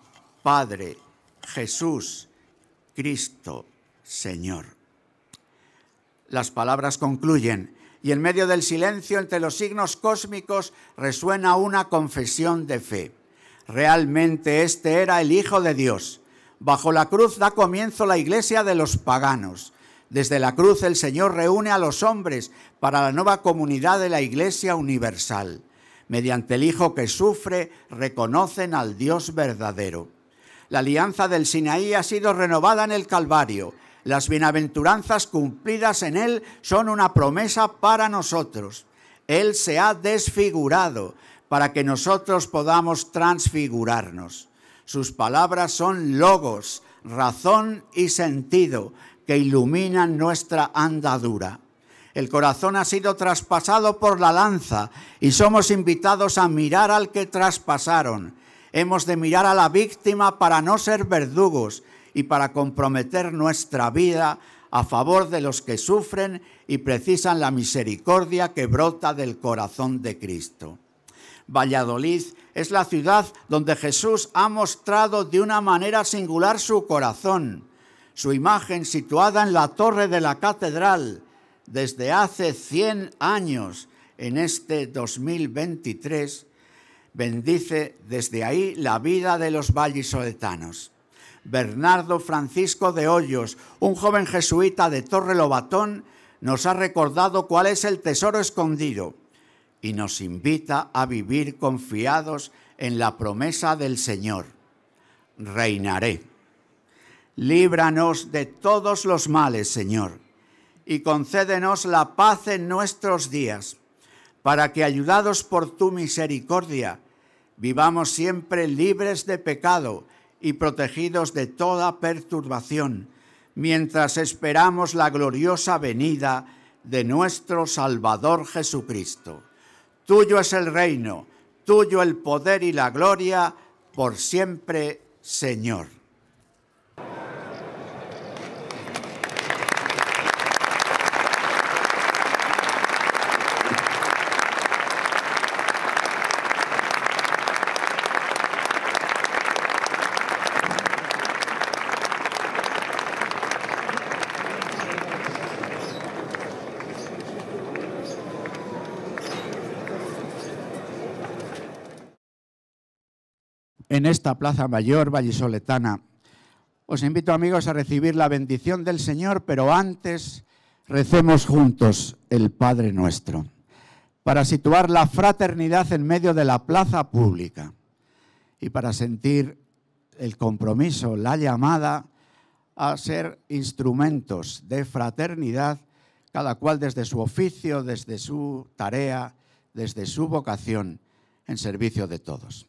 Padre, Jesús, Cristo, Señor. Las palabras concluyen y en medio del silencio entre los signos cósmicos resuena una confesión de fe. Realmente este era el Hijo de Dios Bajo la cruz da comienzo la iglesia de los paganos. Desde la cruz el Señor reúne a los hombres para la nueva comunidad de la iglesia universal. Mediante el Hijo que sufre, reconocen al Dios verdadero. La alianza del Sinaí ha sido renovada en el Calvario. Las bienaventuranzas cumplidas en Él son una promesa para nosotros. Él se ha desfigurado para que nosotros podamos transfigurarnos. Sus palabras son logos, razón y sentido que iluminan nuestra andadura. El corazón ha sido traspasado por la lanza y somos invitados a mirar al que traspasaron. Hemos de mirar a la víctima para no ser verdugos y para comprometer nuestra vida a favor de los que sufren y precisan la misericordia que brota del corazón de Cristo. Valladolid es la ciudad donde Jesús ha mostrado de una manera singular su corazón. Su imagen situada en la torre de la catedral desde hace 100 años en este 2023 bendice desde ahí la vida de los vallisoletanos. Bernardo Francisco de Hoyos, un joven jesuita de Torre Lobatón, nos ha recordado cuál es el tesoro escondido y nos invita a vivir confiados en la promesa del Señor. Reinaré. Líbranos de todos los males, Señor, y concédenos la paz en nuestros días, para que, ayudados por tu misericordia, vivamos siempre libres de pecado y protegidos de toda perturbación, mientras esperamos la gloriosa venida de nuestro Salvador Jesucristo Tuyo es el reino, tuyo el poder y la gloria por siempre, Señor. esta Plaza Mayor vallisoletana. Os invito, amigos, a recibir la bendición del Señor, pero antes recemos juntos el Padre Nuestro, para situar la fraternidad en medio de la plaza pública y para sentir el compromiso, la llamada a ser instrumentos de fraternidad, cada cual desde su oficio, desde su tarea, desde su vocación, en servicio de todos.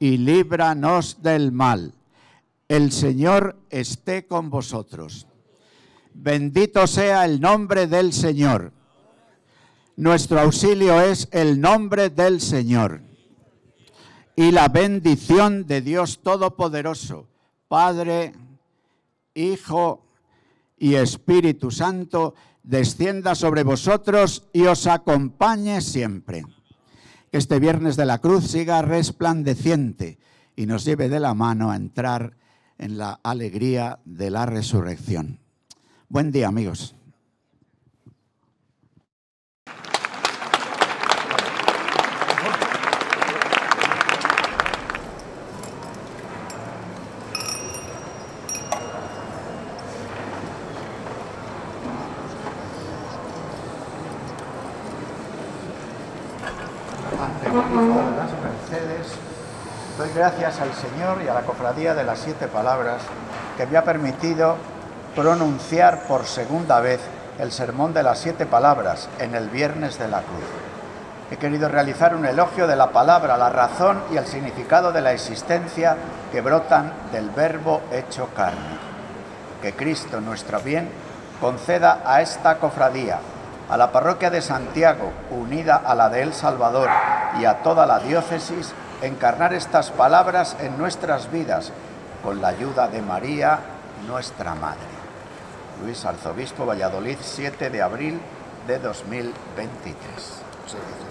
y líbranos del mal. El Señor esté con vosotros. Bendito sea el nombre del Señor. Nuestro auxilio es el nombre del Señor. Y la bendición de Dios Todopoderoso, Padre, Hijo y Espíritu Santo, descienda sobre vosotros y os acompañe siempre que este viernes de la cruz siga resplandeciente y nos lleve de la mano a entrar en la alegría de la resurrección. Buen día, amigos. gracias al Señor y a la Cofradía de las Siete Palabras que me ha permitido pronunciar por segunda vez el Sermón de las Siete Palabras en el Viernes de la Cruz. He querido realizar un elogio de la palabra, la razón y el significado de la existencia que brotan del verbo hecho carne. Que Cristo, nuestro bien, conceda a esta cofradía, a la parroquia de Santiago, unida a la de El Salvador y a toda la diócesis, encarnar estas palabras en nuestras vidas con la ayuda de María, nuestra Madre. Luis Arzobispo Valladolid, 7 de abril de 2023.